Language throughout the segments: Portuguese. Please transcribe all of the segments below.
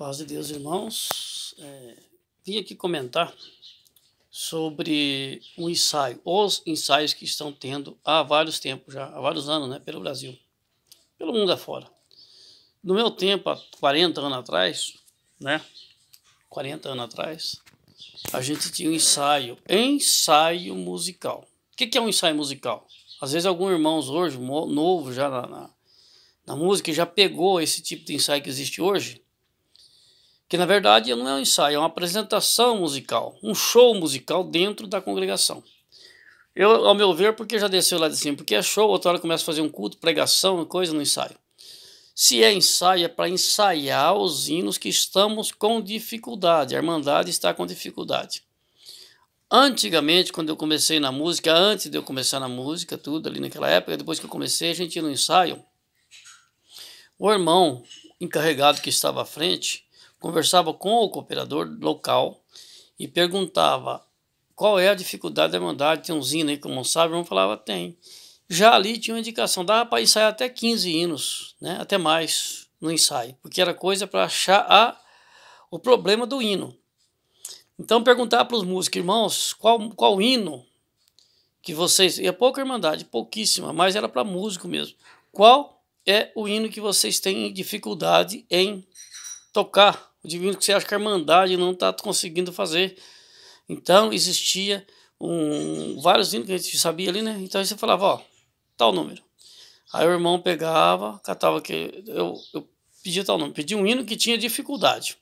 Paz de Deus, irmãos. É, vim aqui comentar sobre um ensaio, os ensaios que estão tendo há vários tempos já, há vários anos, né, pelo Brasil, pelo mundo afora. No meu tempo, há 40 anos atrás, né, 40 anos atrás, a gente tinha um ensaio, ensaio musical. O que, é um ensaio musical? Às vezes alguns irmãos hoje, novo já na, na, na música, já pegou esse tipo de ensaio que existe hoje, que na verdade não é um ensaio, é uma apresentação musical, um show musical dentro da congregação. Eu, ao meu ver, porque já desceu lá de cima, porque é show, outra hora começa a fazer um culto, pregação, coisa no ensaio. Se é ensaio, é para ensaiar os hinos que estamos com dificuldade, a Irmandade está com dificuldade. Antigamente, quando eu comecei na música, antes de eu começar na música, tudo ali naquela época, depois que eu comecei, a gente ia no ensaio. O irmão encarregado que estava à frente, conversava com o cooperador local e perguntava qual é a dificuldade da irmandade, tinha uns hinos aí que o sabe, não falava tem. Já ali tinha uma indicação, dava para ensaiar até 15 hinos, né? até mais no ensaio, porque era coisa para achar a, o problema do hino. Então perguntar para os músicos, irmãos, qual, qual hino que vocês. E é pouca irmandade, pouquíssima, mas era para músico mesmo. Qual é o hino que vocês têm dificuldade em tocar? o divino que você acha que a Irmandade não está conseguindo fazer. Então existia um, vários hinos que a gente sabia ali, né? Então você falava, ó, tal número. Aí o irmão pegava, catava que eu, eu pedia tal número, pedia um hino que tinha dificuldade.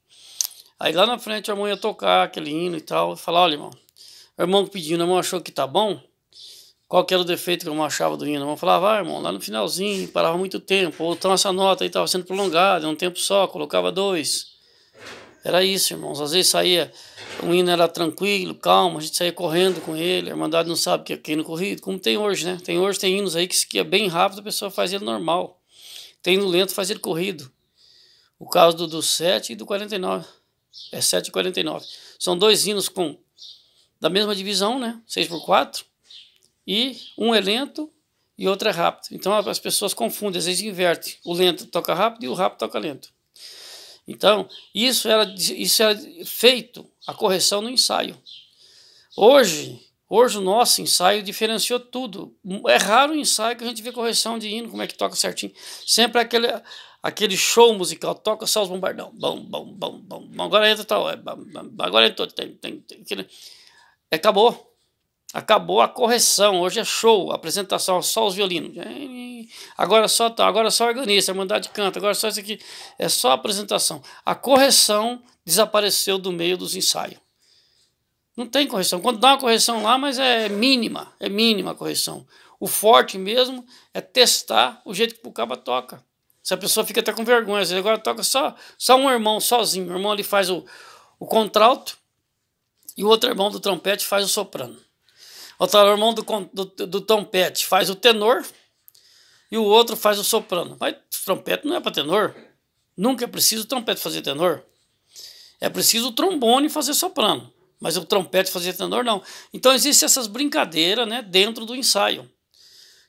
Aí lá na frente o irmão ia tocar aquele hino e tal, e falar, olha, irmão, o irmão pedindo pediu, o irmão achou que tá bom, qual que era o defeito que o irmão achava do hino? O irmão falava, ah, irmão, lá no finalzinho, parava muito tempo, ou então essa nota aí estava sendo prolongada, um tempo só, colocava dois. Era isso, irmãos. Às vezes saía, o hino era tranquilo, calmo, a gente saía correndo com ele, a Irmandade não sabe que é no corrido, como tem hoje, né? Tem hoje, tem hinos aí que, esquia é bem rápido, a pessoa faz ele normal. Tem no lento, faz ele corrido. O caso do, do 7 e do 49. É 7 e 49. São dois hinos com da mesma divisão, né? 6 por 4. E um é lento e outro é rápido. Então as pessoas confundem, às vezes inverte. O lento toca rápido e o rápido toca lento. Então, isso era, isso era feito, a correção no ensaio. Hoje, hoje o nosso ensaio diferenciou tudo. É raro o ensaio que a gente vê correção de hino, como é que toca certinho. Sempre aquele, aquele show musical, toca só os bombardão. Bom, bom, bom, bom, bom. Agora entra tal. É, Agora entrou. Tem, tem, tem, aquele... Acabou. Acabou a correção, hoje é show, apresentação, só os violinos. Agora só tá, agora só organista, Irmandade canto. agora só isso aqui. É só apresentação. A correção desapareceu do meio dos ensaios. Não tem correção. Quando dá uma correção lá, mas é mínima, é mínima a correção. O forte mesmo é testar o jeito que o caba toca. Se a pessoa fica até com vergonha, às vezes agora toca só, só um irmão sozinho. O irmão ele faz o, o contralto e o outro irmão do trompete faz o soprano. Tá, o irmão do, do, do trompete faz o tenor e o outro faz o soprano. Mas trompete não é para tenor. Nunca é preciso trompete fazer tenor. É preciso o trombone fazer soprano. Mas o trompete fazer tenor não. Então existem essas brincadeiras né, dentro do ensaio,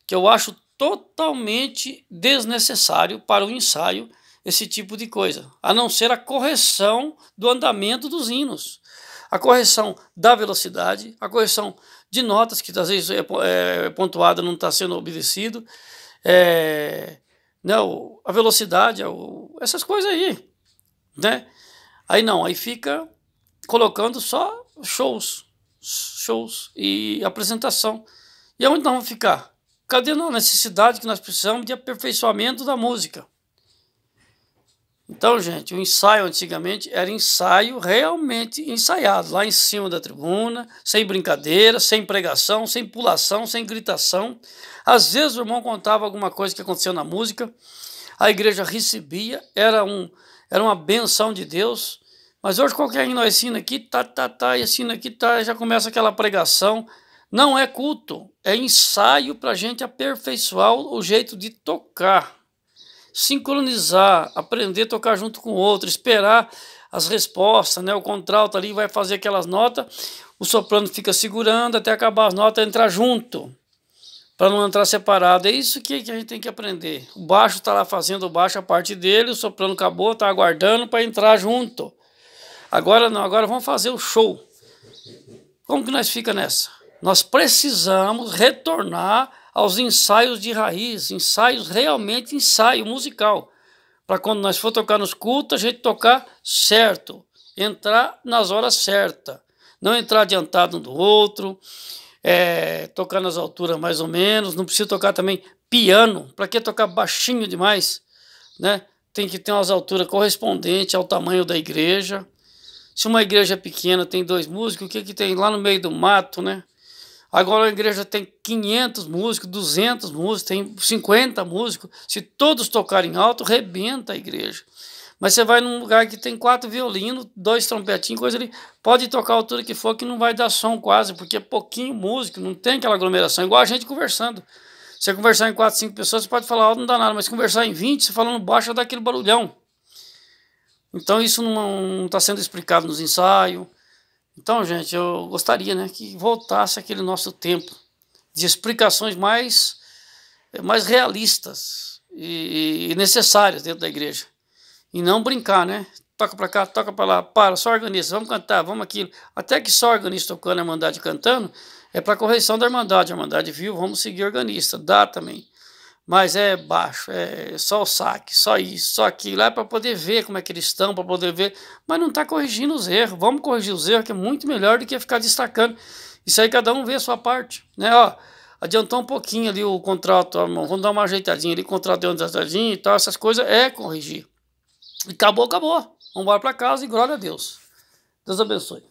que eu acho totalmente desnecessário para o ensaio esse tipo de coisa, a não ser a correção do andamento dos hinos a correção da velocidade, a correção de notas, que às vezes é, é pontuada não está sendo obedecido, é, né, a velocidade, é essas coisas aí. Né? Aí não, aí fica colocando só shows, shows e apresentação. E é onde nós vamos ficar? Cadê a necessidade que nós precisamos de aperfeiçoamento da música? Então, gente, o ensaio antigamente era ensaio realmente ensaiado, lá em cima da tribuna, sem brincadeira, sem pregação, sem pulação, sem gritação. Às vezes o irmão contava alguma coisa que aconteceu na música, a igreja recebia, era, um, era uma benção de Deus. Mas hoje qualquer hino ensina aqui, tá, tá, tá, ensina aqui, tá, já começa aquela pregação. Não é culto, é ensaio para a gente aperfeiçoar o jeito de tocar sincronizar, aprender a tocar junto com o outro, esperar as respostas, né? O contralto ali vai fazer aquelas notas, o soprano fica segurando até acabar as notas entrar junto, para não entrar separado. É isso que, que a gente tem que aprender. O baixo está lá fazendo o baixo a parte dele, o soprano acabou, está aguardando para entrar junto. Agora não, agora vamos fazer o show. Como que nós fica nessa? Nós precisamos retornar aos ensaios de raiz, ensaios realmente ensaio musical, para quando nós for tocar nos cultos, a gente tocar certo, entrar nas horas certas, não entrar adiantado um do outro, é, tocar nas alturas mais ou menos, não precisa tocar também piano, para que tocar baixinho demais, né? Tem que ter umas alturas correspondentes ao tamanho da igreja. Se uma igreja é pequena tem dois músicos, o que que tem lá no meio do mato, né? Agora a igreja tem 500 músicos, 200 músicos, tem 50 músicos. Se todos tocarem alto, rebenta a igreja. Mas você vai num lugar que tem quatro violinos, dois trompetinhos, coisa ali, pode tocar a altura que for, que não vai dar som quase, porque é pouquinho músico, não tem aquela aglomeração, igual a gente conversando. Você conversar em quatro, cinco pessoas, você pode falar alto, não dá nada, mas conversar em 20, você falando baixo, dá aquele barulhão. Então isso não está sendo explicado nos ensaios, então, gente, eu gostaria né, que voltasse aquele nosso tempo de explicações mais, mais realistas e, e necessárias dentro da igreja. E não brincar, né? Toca para cá, toca para lá, para, só organiza, vamos cantar, vamos aquilo. Até que só organista tocando a Irmandade cantando é para correção da Irmandade. A Irmandade viu, vamos seguir organista, dá também mas é baixo, é só o saque, só isso, só aquilo, é para poder ver como é que eles estão, para poder ver, mas não está corrigindo os erros. Vamos corrigir os erros, que é muito melhor do que ficar destacando. Isso aí cada um vê a sua parte, né? Ó, adiantou um pouquinho ali o contrato, ó, vamos dar uma ajeitadinha ali, o contrato deu uma ajeitadinha e tal, essas coisas é corrigir. E acabou, acabou. Vamos embora para casa e glória a Deus. Deus abençoe.